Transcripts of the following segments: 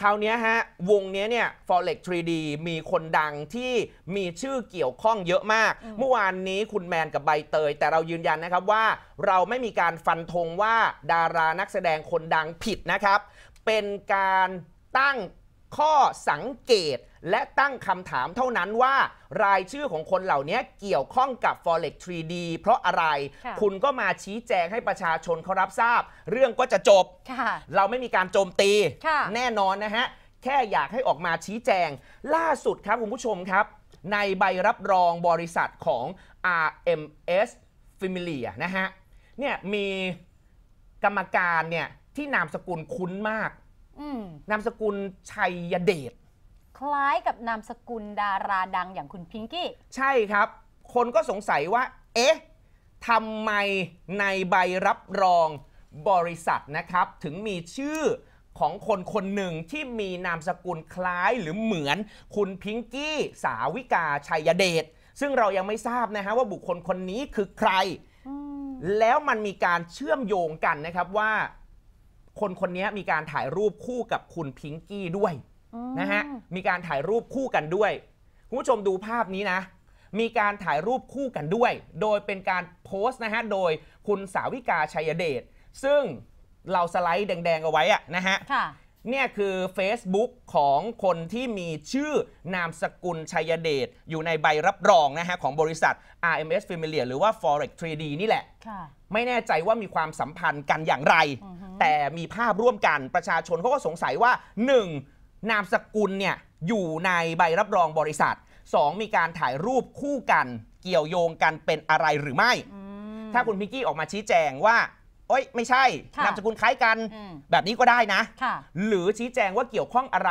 คราวนี้ฮะ วงนี้เนี่ย Forex 3D มีคนดังที่มีชื่อเกี่ยวข้องเยอะมาก เมื่อวานนี้คุณแมนกับใบเตย แต่เรายืนยันนะครับว่าเราไม่มีการฟันธงว่าดารานักแสดงคนดังผิดนะครับ เป็นการตั้งข้อสังเกตและตั้งคำถามเท่านั้นว่ารายชื่อของคนเหล่านี้เกี่ยวข้องกับ Forex 3D เพราะอะไรคุณก็มาชี้แจงให้ประชาชนเขารับทราบ เรื่องก็จะจบ เราไม่มีการโจมตี แน่นอนนะฮะ แค่อยากให้ออกมาชี้แจงล่าสุดครับคุณผู้ชมครับ ในใบรับรองบริษัทของ RMS Familia นะฮะเนี่ยมีกรรมการเนี่ยที่นามสกุลคุ้นมากนามสกุลชัยเดชคล้ายกับนามสกุลดาราดังอย่างคุณพิงกี้ ใช่ครับ คนก็สงสัยว่าเอ๊ะทำไมในใบรับรองบริษัทนะครับ ถึงมีชื่อของคนคนหนึ่งที่มีนามสกุลคล้ายหรือเหมือน คุณพิงกี้สาวิกาชัยเดชซึ่งเรายังไม่ทราบนะฮะว่าบุคคลคนนี้คือใคร แล้วมันมีการเชื่อมโยงกันนะครับว่าคนคนนี้มีการถ่ายรูปคู่กับคุณพิงกี้ด้วยนะฮะ มีการถ่ายรูปคู่กันด้วย คุณผู้ชมดูภาพนี้ นะ มีการถ่ายรูปคู่กันด้วย โดยเป็นการโพสต์นะฮะ โดยคุณสาวิกา ชัยเดช ซึ่งเราสไลด์แดง ๆ เอาไว้อะนะฮะเนี่ยคือ Facebook ของคนที่มีชื่อนามสกุลชัยเดชอยู่ในใบรับรองนะฮะของบริษัท RMS Familiar หรือว่า Forex 3D นี่แหละไม่แน่ใจว่ามีความสัมพันธ์กันอย่างไรแต่มีภาพร่วมกันประชาชนเขาก็สงสัยว่า 1. นามสกุลเนี่ยอยู่ในใบรับรองบริษัท 2. มีการถ่ายรูปคู่กัน เกี่ยวโยงกันเป็นอะไรหรือไม่ ถ้าคุณพิกกี้ออกมาชี้แจงว่าโอ๊ยไม่ใช่ นามสกุลคล้ายกันแบบนี้ก็ได้นะ หรือชี้แจงว่าเกี่ยวข้องอะไร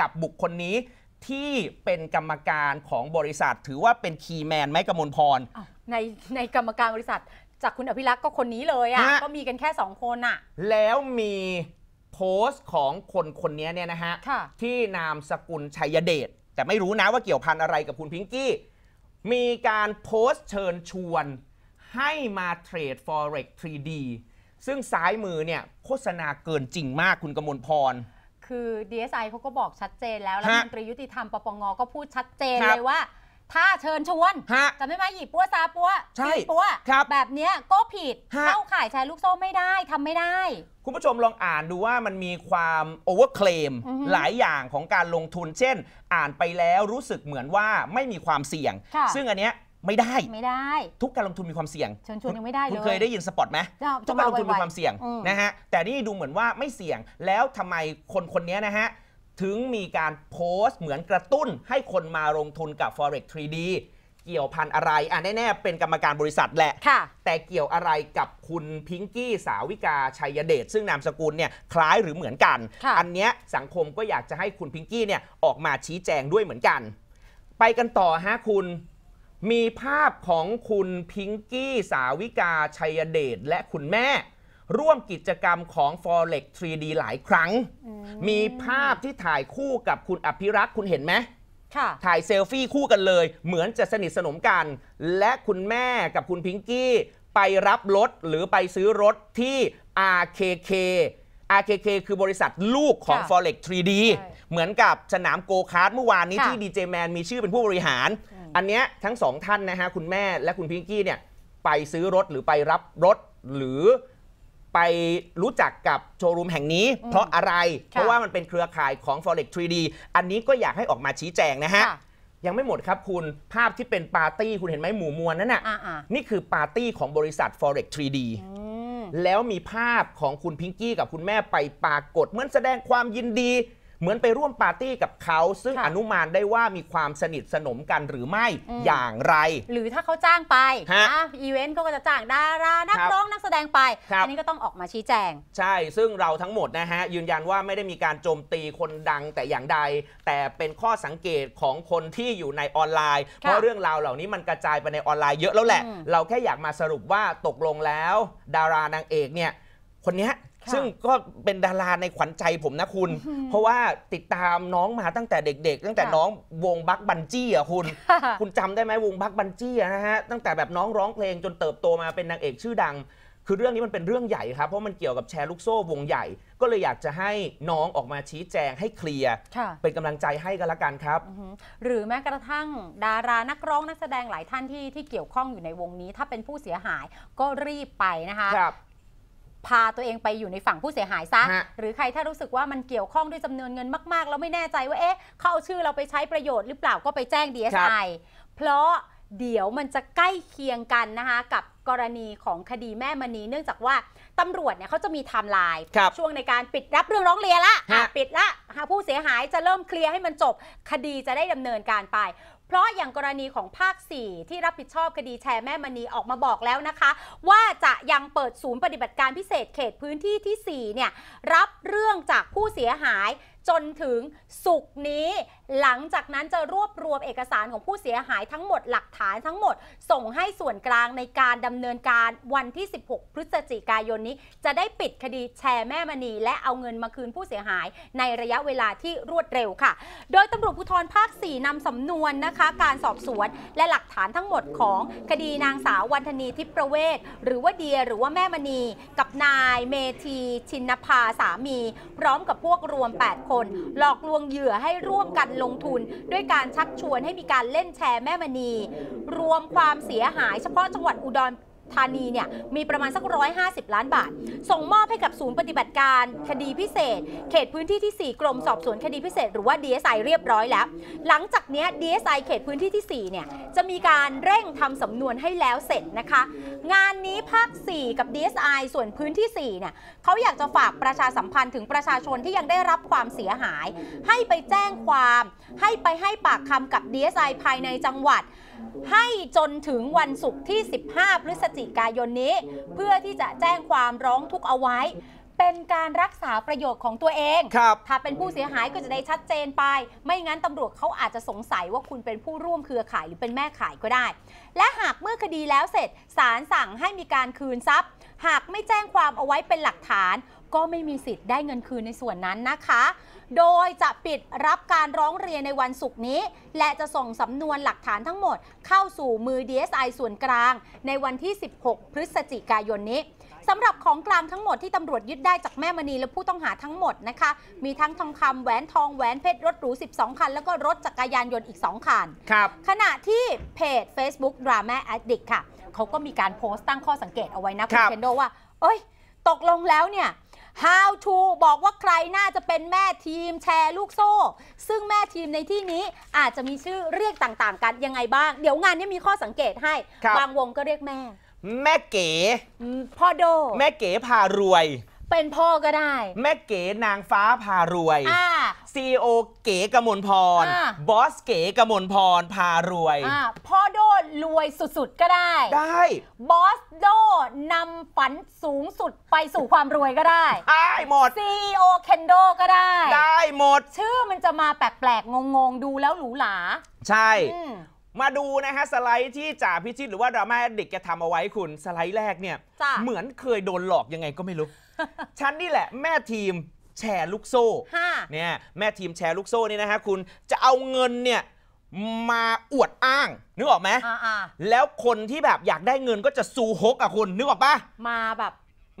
กับบุคคลนี้ ที่เป็นกรรมการของบริษัทถือว่าเป็นคีย์แมนไหมกมลพรในในกรรมการบริษัทจากคุณอภิรักษ์ก็คนนี้เลยอะ่ะก็มีกันแค่สองคนอ่ะแล้วมีโพสต์ของคนคนนี้เนี่ยนะฮะะที่นามสกุลชัยเดชแต่ไม่รู้นะว่าเกี่ยวพันอะไรกับคุณพิงกี้มีการโพสต์เชิญชวนให้มาเทรด Forex 3D ซึ่งซ้ายมือเนี่ย โฆษณาเกินจริงมากคุณกมลพรคือ DSI เขาก็บอกชัดเจนแล้วรัฐมนตรียุติธรรมปปงก็พูดชัดเจนเลยว่าถ้าเชิญชวนจะไม่มาหยิบปัวซาปัวใช่ตีปัวครับแบบเนี้ยก็ผิดเข้าข่ายแชร์ลูกโซ่ไม่ได้ทำไม่ได้ คุณผู้ชมลองอ่านดูว่ามันมีความโอเวอร์เคลมหลายอย่างของการลงทุน เช่นอ่านไปแล้วรู้สึกเหมือนว่าไม่มีความเสี่ยงซึ่งอันเนี้ยไม่ได้ไม่ได้ทุกการลงทุนมีความเสี่ยงเชิญชวนยังไม่ได้เลยคุณเคยได้ยินสปอตไหมทุกการลงทุนมีความเสี่ยงนะฮะแต่นี่ดูเหมือนว่าไม่เสี่ยง แล้วทำไมคนคนนี้นะฮะถึงมีการโพสต์เหมือนกระตุ้นให้คนมาลงทุนกับ forex 3D เกี่ยวพันอะไร อ่ะแน่ ๆ เป็นกรรมการบริษัทแหละแต่เกี่ยวอะไรกับคุณพิงกี้สาวิกาชัยเดชซึ่งนามสกุลเนี่ยคล้ายหรือเหมือนกัน อันเนี้ยสังคมก็อยากจะให้คุณพิงกี้เนี่ยออกมาชี้แจงด้วยเหมือนกัน ไปกันต่อฮะคุณมีภาพของคุณพิงกี้สาวิกาชัยเดชและคุณแม่ร่วมกิจกรรมของ Forex 3D หลายครั้ง มีภาพที่ถ่ายคู่กับคุณอภิรักษ์คุณเห็นไหม ถ่ายเซลฟี่คู่กันเลย เหมือนจะสนิทสนมกัน และคุณแม่กับคุณพิงกี้ ไปรับรถหรือไปซื้อรถที่ RKK RKK คือบริษัทลูกของ Forex 3D เหมือนกับสนามโกคาร์ดเมื่อวานนี้ที่ดีเจแมนมีชื่อเป็นผู้บริหาร อันเนี้ยทั้งสองท่านนะฮะ คุณแม่และคุณพิงกี้เนี่ยไปซื้อรถหรือไปรับรถหรือไปรู้จักกับโชว์รูมแห่งนี้เพราะอะไร เพราะว่ามันเป็นเครือข่ายของ Forex 3D อันนี้ก็อยากให้ออกมาชี้แจงนะฮะ ยังไม่หมดครับคุณภาพที่เป็นปาร์ตี้คุณเห็นไหมหมู่มวลนั่นน่ะ นี่คือปาร์ตี้ของบริษัท Forex 3D แล้วมีภาพของคุณพิงกี้กับคุณแม่ไปปรากฏ เหมือนแสดงความยินดีเหมือนไปร่วมปาร์ตี้กับเขาซึ่งอนุมานได้ว่ามีความสนิทสนมกันหรือไม่อมอย่างไร หรือถ้าเขาจ้างไปออีเวนต์เขาก็จะจ้างดารานักร้องนักแสดงไปอันนี้ก็ต้องออกมาชี้แจง ใช่ ซึ่งเราทั้งหมดนะฮะยืนยันว่าไม่ได้มีการโจมตีคนดังแต่อย่างใดแต่เป็นข้อสังเกตของคนที่อยู่ในออนไลน์ เพราะเรื่องราวเหล่านี้มันกระจายไปในออนไลน์เยอะแล้วแหละ เราแค่อยากมาสรุปว่าตกลงแล้ว ดารานางเอกเนี่ยคนนี้ซึ่งก็เป็นดาราในขวัญใจผมนะคุณ เพราะว่าติดตามน้องมาตั้งแต่เด็กๆ ตั้งแต่น้องวงบักบันจี้อ่ะคุณ คุณจำได้ไหมวงบักบันจี้นะฮะตั้งแต่แบบน้องร้องเพลงจนเติบโตมาเป็นนางเอกชื่อดัง คือเรื่องนี้มันเป็นเรื่องใหญ่ครับเพราะมันเกี่ยวกับแชร์ลูกโซ่วงใหญ่ ก็เลยอยากจะให้น้องออกมาชี้แจงให้เคลียร์เป็นกำลังใจให้กันละกันครับหรือแม้กระทั่งดารานักร้องนักแสดงหลายท่านที่ที่เกี่ยวข้องอยู่ในวงนี้ ถ้าเป็นผู้เสียหายก็รีบไปนะคะพาตัวเองไปอยู่ในฝั่งผู้เสียหายซะะหรือใครถ้ารู้สึกว่ามันเกี่ยวข้องด้วยจำนวนเงินมากๆแล้วไม่แน่ใจว่าเอ๊ะเขาเอาชื่อเราไปใช้ประโยชน์หรือเปล่าก็ไปแจ้ง DSI เพราะเดี๋ยวมันจะใกล้เคียงกันนะคะกับกรณีของคดีแม่มณี เนื่องจากว่าตำรวจเนี่ยเขาจะมีไทม์ไลน์ช่วงในการปิดรับเรื่องร้องเรียนละะปิดละหาผู้เสียหายจะเริ่มเคลียร์ให้มันจบคดีจะได้ดำเนินการไปเพราะอย่างกรณีของภาค 4 ที่รับผิดชอบคดีแชร์แม่มณีออกมาบอกแล้วนะคะ ว่าจะยังเปิดศูนย์ปฏิบัติการพิเศษเขตพื้นที่ที่ 4 เนี่ย รับเรื่องจากผู้เสียหายจนถึงสุกนี้หลังจากนั้นจะรวบรวมเอกสารของผู้เสียหาย ทั้งหมดหลักฐานทั้งหมด ส่งให้ส่วนกลางในการดำเนินการวันที่ 16 พฤศจิกายนนี้ จะได้ปิดคดีแชร์แม่มณี และเอาเงินมาคืนผู้เสียหายในระยะเวลาที่รวดเร็วค่ะ โดยตำรวจภูธรภาค 4 นำสำนวนนะคะ การสอบสวนและหลักฐานทั้งหมดของคดีนางสาววันธนีทิพประเวศหรือว่าเดียหรือว่าแม่มณี กับนาย เมธีชินภาสามี พร้อมกับพวกรวม 8 คน หลอกลวงเหยื่อให้ร่วมกันลงทุนด้วยการชักชวนให้มีการเล่นแชร์แม่มณี รวมความเสียหายเฉพาะจังหวัดอุดรธานีเนี่ยมีประมาณสัก150 ล้านบาท ส่งมอบให้กับศูนย์ปฏิบัติการคดีพิเศษ เขตพื้นที่ที่4กรมสอบสวนคดีพิเศษหรือว่า DSI เรียบร้อยแล้ว หลังจากนี้ DSI เขตพื้นที่ที่4เนี่ยจะมีการเร่งทำสำนวนให้แล้วเสร็จนะคะ งานนี้ภาค4กับ DSI ส่วนพื้นที่4เนี่ยเขาอยากจะฝากประชาสัมพันธ์ถึงประชาชนที่ยังได้รับความเสียหาย ให้ไปแจ้งความ ให้ไปให้ปากคำกับ DSI ภายในจังหวัดให้จนถึงวันศุกร์ที่ 15 พฤศจิกายนนี้ เพื่อที่จะแจ้งความร้องทุกข์เอาไว้ เป็นการรักษาประโยชน์ของตัวเองครับถ้าเป็นผู้เสียหายก็จะได้ชัดเจนไป ไม่งั้นตำรวจเขาอาจจะสงสัยว่าคุณเป็นผู้ร่วมเครือข่าย หรือเป็นแม่ขายก็ได้ และหากเมื่อคดีแล้วเสร็จศาลสั่งให้มีการคืนทรัพย์ หากไม่แจ้งความเอาไว้เป็นหลักฐานก็ไม่มีสิทธิ์ได้เงินคืนในส่วนนั้นนะคะ โดยจะปิดรับการร้องเรียนในวันศุกร์นี้ และจะส่งสำนวนหลักฐานทั้งหมด เข้าสู่มือ DSI ส่วนกลาง ในวันที่ 16 พฤศจิกายนนี้ สำหรับของกลางทั้งหมดที่ตำรวจยึดได้จากแม่มณีและผู้ต้องหาทั้งหมดนะคะ มีทั้งทองคำแหวนทองแหวนเพชรรถหรู 12 คันแล้วก็รถจักรยานยนต์อีก 2 คันครับขณะที่เพจ Facebook Drama Addict ค่ะเขาก็มีการโพสต์ตั้งข้อสังเกตเอาไว้นะคุณเคนโดว่า เอ้ย ตกลงแล้วเนี่ย How to บอกว่าใครน่าจะเป็นแม่ทีมแชร์ลูกโซ่ ซึ่งแม่ทีมในที่นี้อาจจะมีชื่อเรียกต่างๆ กันยังไงบ้าง เดี๋ยวงานนี้มีข้อสังเกตให้บบางวงก็เรียกแม่ แม่เก๋พ่อโด แม่เก๋พารวย เป็นพ่อก็ได้ แม่เก๋นางฟ้าพารวยอ่าซีโอเก๋กมลพร บอสเก๋กมลพรพารวยพ่อโดรวยสุดๆ ก็ได้ ได้บอสโดนำฝันสูงสุดไปสู่ความรวยก็ได้ ได้หมดซีโอเคนโดก็ได้ ได้หมดชื่อมันจะมาแปลกๆ งงๆดูแล้วหรูหราใช่ มาดูนะฮะ สไลด์ที่จ่าพิชิตหรือว่าดราม่าเด็กแกทำเอาไว้คุณสไลด์แรกเนี่ย เหมือนเคยโดนหลอกยังไงก็ไม่รู้ฉันนี่แหละ แม่ทีมแชร์ลูกโซ่เนี่ยแม่ทีมแชร์ลูกโซ่นี่นะฮะคุณจะเอาเงินเนี่ยมาอวดอ้าง นึกออกไหมแล้วคนที่แบบอยากได้เงินก็จะซูฮกอะคุณนึกออกปะมาแบบ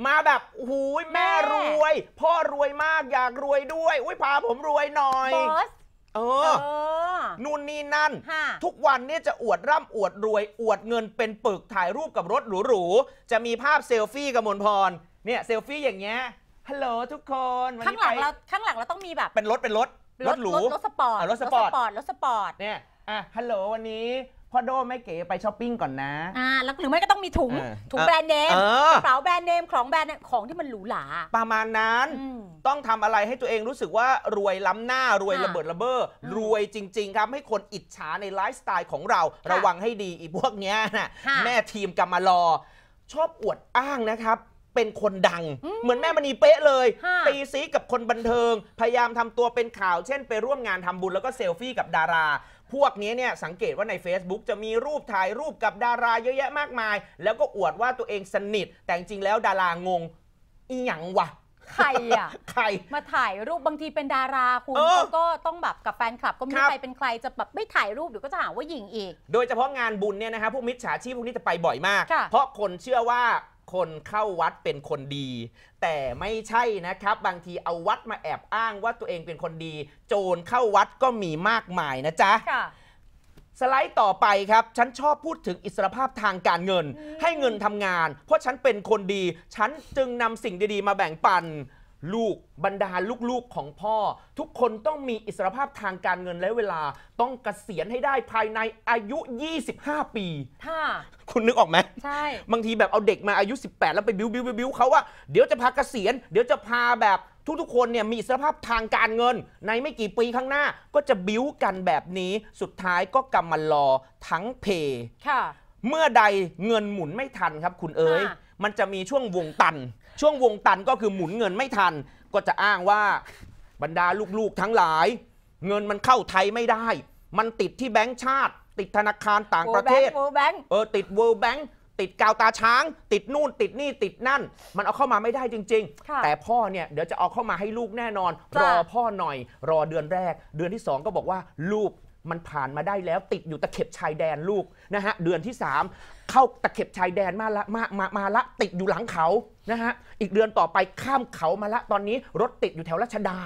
มาแบบหูยแม่รวย พ่อรวยมากอยากรวยด้วยอุ้ยพาผมรวยหน่อยบอสเออนู่นนี่นั่นทุกวันเนี่ยจะอวดร่ำอวดรวย อวดเงินเป็นปึกถ่ายรูปกับรถหรูๆจะมีภาพเซลฟี่กับมนพรเนี่ยเซลฟี่อย่างเงี้ยฮัลโหลทุกคนนข้างหลังเรา ข้างหลังเราต้องมีแบบ เป็นรถเป็นรถ รถหรูรถสปอร์ต รถสปอร์ต รถสปอร์ต เนี่ยอ่ะฮัลโหลวันนี้พ่อโดไม่เก๋ไปช้อปปิ้งก่อนนะอ่าแล้วหรือไม่ก็ต้องมีถุง ถุงแบรนด์เนมเกระเป๋าแบรนด์เนม ของแบรนด์เนของที่มันหรูหรา ประมาณนั้น ต้องทำอะไรให้ตัวเองรู้สึกว่ารวยล้ำหน้ารวยระเบิดระเบ้อรวยจริง ๆ ครับ ให้คนอิจฉาในไลฟ์สไตล์ของเราระวังให้ดีอีพวกเนี้ยนะะแม่ทีมกำมารอ ชอบอวดอ้างนะครับเป็นคนดัง เหมือนแม่มณีเป๊ะเลย ตีซีกับคนบันเทิง พยายามทำตัวเป็นข่าวเช่นไปร่วมงานทำบุญแล้วก็เซลฟี่กับดารา พวกนี้เนี่ยสังเกตว่าใน Facebook จะมีรูปถ่ายรูปกับดาราเยอะแยะมากมาย แล้วก็อวดว่าตัวเองสนิท แต่จริงแล้วดารางงอีหยังวะ ใครอ่ะ ใคร มาถ่ายรูป บางทีเป็นดาราคุณก็ต้องแบบกับแฟนคลับ ก็ไม่ใครเป็นใครจะแบบไม่ถ่ายรูปเดี๋ยวก็จะหาว่าหญิงอีก โดยเฉพาะงานบุญเนี่ยนะฮะพวกมิจฉาชีพพวกนี้จะไปบ่อยมาก เพราะคนเชื่อว่าคนเข้าวัดเป็นคนดี แต่ไม่ใช่นะครับ บางทีเอาวัดมาแอบอ้างว่าตัวเองเป็นคนดี โจรเข้าวัดก็มีมากมายนะจ๊ะสไลด์ต่อไปครับ ฉันชอบพูดถึงอิสรภาพทางการเงินให้เงินทำงาน เพราะฉันเป็นคนดี ฉันจึงนำสิ่งดีๆมาแบ่งปันลูกบรรดาลูกๆ ของพ่อ ทุกคนต้องมีอิสรภาพทางการเงินและเวลาต้องกเกษียณให้ได้ภายในอายุ 25 ปีค่ะคุณนึกออกไหมใช่บางทีแบบเอาเด็กมาอายุ 18 แล้วไปบิ้วบิ้วบิ้วเขาว่าเดี๋ยวจะพากเกษียณเดี๋ยวจะพาแบบทุกๆ คนเนี่ยมีสภาพทางการเงิน ในไม่กี่ปีข้างหน้าก็จะบิ้วกันแบบนี้ สุดท้ายก็กำมันรอทั้งเพค่ะ เมื่อใดเงินหมุนไม่ทันครับ คุณเอ๋ยมันจะมีช่วงวงตัน ช่วงวงตันก็คือหมุนเงินไม่ทัน ก็จะอ้างว่าบรรดาลูกๆทั้งหลาย เงินมันเข้าไทยไม่ได้ มันติดที่แบงก์ชาติติดธนาคารต่างประเทศ World Bank เออติด World Bank ติดกาวตาช้าง ติดนู่นติดนี่ติดนั่น มันเอาเข้ามาไม่ได้จริง ๆ แต่พ่อเนี่ย เดี๋ยวจะเอาเข้ามาให้ลูกแน่นอน รอพ่อหน่อย รอเดือนแรก เดือนที่2ก็บอกว่าลูกมันผ่านมาได้แล้วติดอยู่ตะเข็บชายแดนลูกนะฮะเดือนที่ 3 เข้าตะเข็บชายแดนมาละมามามาละ ติดอยู่หลังเขานะฮะ อีกเดือนต่อไปข้ามเขามาละ ตอนนี้รถติดอยู่แถวราชดา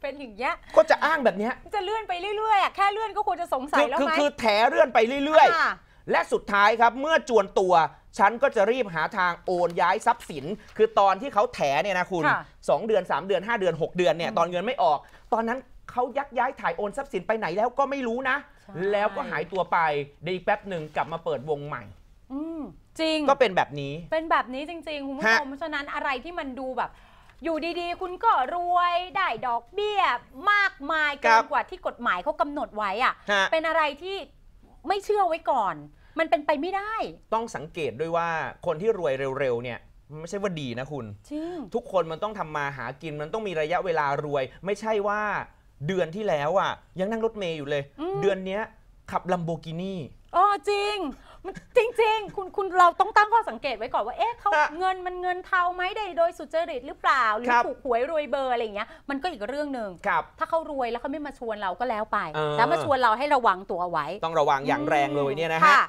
เป็นอย่างเงี้ยก็จะอ้างแบบเนี้ยจะเลื่อนไปเรื่อยๆอะแค่เลื่อนก็ควรจะสงสัยแล้วไหมคือคือแถเลื่อนไปเรื่อย ๆ และสุดท้ายครับเมื่อจวนตัว ฉันก็จะรีบหาทางโอนย้ายทรัพย์สินคือตอนที่เขาแถเนี่ยนะคุณ 2 เดือน 3 เดือน 5 เดือน 6 เดือนเนี่ยตอนเงินไม่ออก ตอนนั้นเขายักย้ายถ่ายโอนทรัพย์สินไปไหนแล้วก็ไม่รู้นะแล้วก็หายตัวไปใดอีกแป๊บหนึ่งกลับมาเปิดวงใหม่อจริงก็เป็นแบบนี้เป็นแบบนี้จริงๆคุณผู้ชมเพราะฉะนั้นอะไรที่มันดูแบบ อยู่ดีๆ คุณก็รวยได้ดอกเบี้ยมากมายเกินกว่าที่กฎหมายเขากำหนดไว้อะะเป็นอะไรที่ไม่เชื่อไว้ก่อน มันเป็นไปไม่ได้ ต้องสังเกตด้วยว่าคนที่รวยเร็วๆเนี่ยไม่ใช่ว่าดีนะคุณทุกคนมันต้องทำมาหากินมันต้องมีระยะเวลารวย ไม่ใช่ว่าเดือนที่แล้วอ่ะยังนั่งรถเมย์อยู่เลย เดือนนี้ขับลัมโบกินีอ๋อ จริงมันจริงงคุณคุณเราต้องตั้งข้อสังเกตไว้ก่อนว่าเอ๊ะเขาเงินมันเงินเทาไหมได้โดยสุจริตหรือเปล่า หรือถูกหวยรวยเบอร์อะไรอย่างเงี้ยมันก็อีกเรื่องหนึ่งถ้าเขารวยแล้วเขาไม่มาชวนเราก็แล้วไป แล้วมาชวนเราให้ระวังตัวเอาไว้ ต้องระวังอย่างแรงเลยเนี่ยนะฮะ